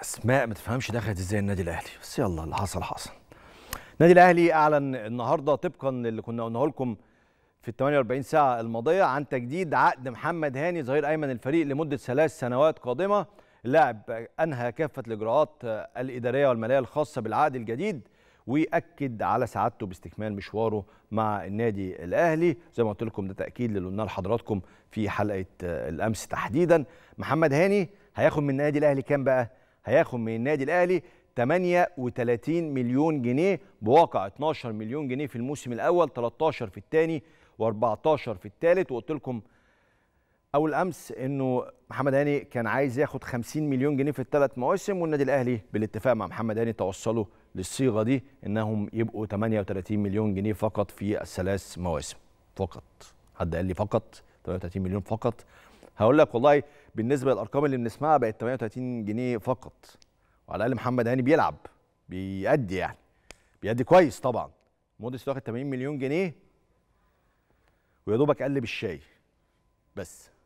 اسماء ما تفهمش دخلت ازاي النادي الاهلي بس يلا اللي حصل حصل النادي الاهلي اعلن النهارده طبقا اللي كنا قلناه لكم في ال 48 ساعه الماضيه عن تجديد عقد محمد هاني ظهير ايمن الفريق لمده ثلاث سنوات قادمه اللاعب انهى كافه الاجراءات الاداريه والماليه الخاصه بالعقد الجديد واكد على سعادته باستكمال مشواره مع النادي الاهلي زي ما قلت لكم ده تاكيد للي قلناه لحضراتكم في حلقه الامس تحديدا محمد هاني هياخد من النادي الاهلي كام بقى هياخد من النادي الاهلي 38 مليون جنيه بواقع 12 مليون جنيه في الموسم الاول 13 في الثاني و14 في الثالث وقلت لكم اول امس انه محمد هاني كان عايز ياخد 50 مليون جنيه في الثلاث مواسم والنادي الاهلي بالاتفاق مع محمد هاني توصلوا للصيغه دي انهم يبقوا 38 مليون جنيه فقط في الثلاث مواسم فقط حد قال لي فقط 38 مليون فقط هقول لك والله بالنسبه للارقام اللي بنسمعها بقت 38 جنيه فقط وعلى الاقل محمد هاني بيلعب بيأدي يعني بيأدي كويس طبعا مودريتش واخد 80 مليون جنيه ويا دوبك قلب الشاي بس